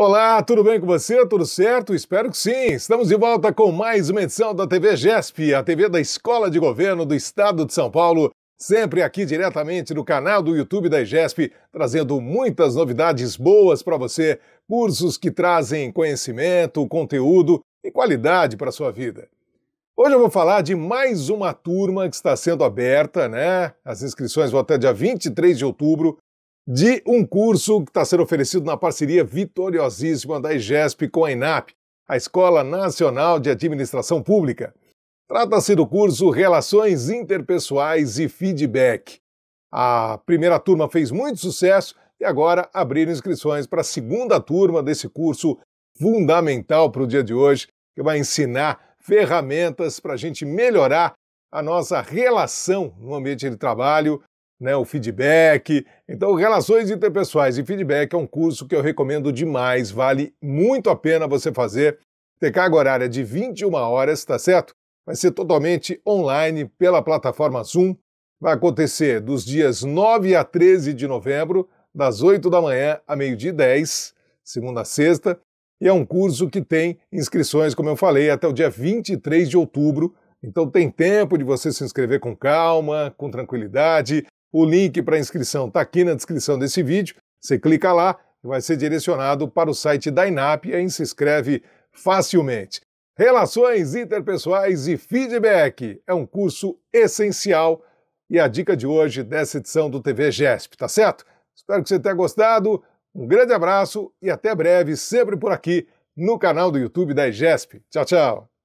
Olá, tudo bem com você? Tudo certo? Espero que sim. Estamos de volta com mais uma edição da TV GESP, a TV da Escola de Governo do Estado de São Paulo, sempre aqui diretamente no canal do YouTube da GESP, trazendo muitas novidades boas para você, cursos que trazem conhecimento, conteúdo e qualidade para a sua vida. Hoje eu vou falar de mais uma turma que está sendo aberta, né? As inscrições vão até dia 23 de outubro de um curso que está sendo oferecido na parceria vitoriosíssima da IGESP com a INAP, a Escola Nacional de Administração Pública. Trata-se do curso Relações Interpessoais e Feedback. A primeira turma fez muito sucesso e agora abriram inscrições para a segunda turma desse curso fundamental para o dia de hoje, que vai ensinar ferramentas para a gente melhorar a nossa relação no ambiente de trabalho né, o feedback. Então, Relações Interpessoais e Feedback é um curso que eu recomendo demais, vale muito a pena você fazer. Tem carga horária é de 21 horas, tá certo? Vai ser totalmente online pela plataforma Zoom. Vai acontecer dos dias 9 a 13 de novembro, das 8 da manhã a meio-dia 10, segunda a sexta. E é um curso que tem inscrições, como eu falei, até o dia 23 de outubro. Então tem tempo de você se inscrever com calma, com tranquilidade. O link para inscrição está aqui na descrição desse vídeo. Você clica lá e vai ser direcionado para o site da INAP e aí se inscreve facilmente. Relações interpessoais e feedback é um curso essencial e a dica de hoje dessa edição do TV GESP, tá certo? Espero que você tenha gostado. Um grande abraço e até breve, sempre por aqui no canal do YouTube da IGESP. Tchau, tchau!